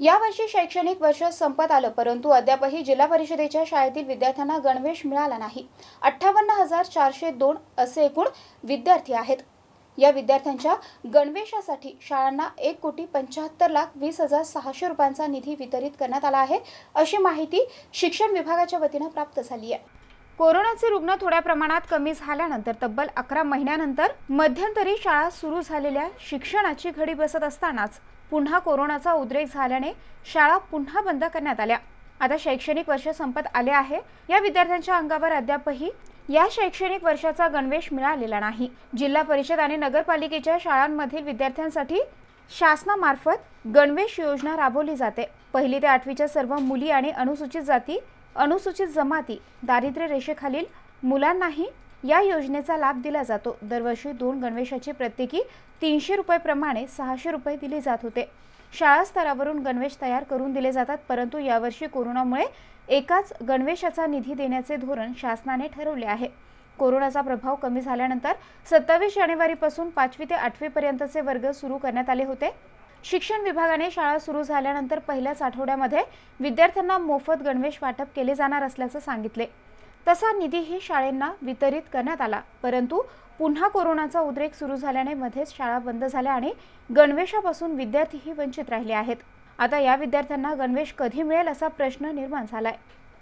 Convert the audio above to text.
यावर्षी शैक्षणिक वर्ष संपत आलं परंतु अद्यापही जिल्हा परिषदेच्या शाळेतील विद्यार्थ्यांना गणवेश मिळाला नाही अठ्ठावन्न हजार चारशे दोन असे एकूण विद्यार्थी आहेत या विद्यार्थ्यांच्या गणवेशासाठी शाळांना एक कोटी पंच्याहत्तर लाख वीस हजार सहाशे रुपयांचा निधी वितरित करण्यात आला आहे अशी माहिती शिक्षण विभागाच्या वतीनं प्राप्त झाली आहे कोरोनाचे रुग्ण थोड्या प्रमाणात कमी झाल्यानंतर तब्बल अकरा महिन्यानंतर मध्यंतरी शाळा सुरू झालेल्या शिक्षणाची घडी बसत असतानाच पुन्हा कोरोनाचा उद्रेक झाल्याने शाळा पुन्हा बंद करण्यात आल्या आता शैक्षणिक वर्ष संपत आले आहे या विद्यार्थ्यांच्या अंगावर अद्यापही या शैक्षणिक वर्षाचा गणवेश मिळालेला नाही जिल्हा परिषद आणि नगरपालिकेच्या शाळांमधील विद्यार्थ्यांसाठी शासनामार्फत गणवेश योजना राबवली जाते पहिली ते आठवीच्या सर्व मुली आणि अनुसूचित जाती अनुसूचित जमाती दारिद्र्य रेषेखालील मुलांनाही या योजनेचा लाभ दिला जातो दरवर्षी दोन गणवेशाचे प्रत्येकी तीनशे रुपयेप्रमाणे सहाशे रुपये दिले जात होते शाळा स्तरावरून गणवेश तयार करून दिले जातात परंतु यावर्षी कोरोनामुळे एकाच गणवेशाचा निधी देण्याचे धोरण शासनाने ठरवले आहे कोरोनाचा प्रभाव कमी झाल्यानंतर सत्तावीस पासून पाचवी ते आठवीपर्यंतचे वर्ग सुरू करण्यात आले होते शिक्षण विभागाने शाळा सुरू झाल्यानंतर पहिल्याच आठवड्यामध्ये विद्यार्थ्यांना मोफत गणवेश वाटप केले जाणार असल्याचं सांगितले तसा निधीही शाळेंना वितरित करण्यात आला परंतु पुन्हा कोरोनाचा उद्रेक सुरू झाल्याने मध्येच शाळा बंद झाल्या आणि गणवेशापासून विद्यार्थीही वंचित राहिले आहेत आता या विद्यार्थ्यांना गणवेश कधी मिळेल असा प्रश्न निर्माण झालाय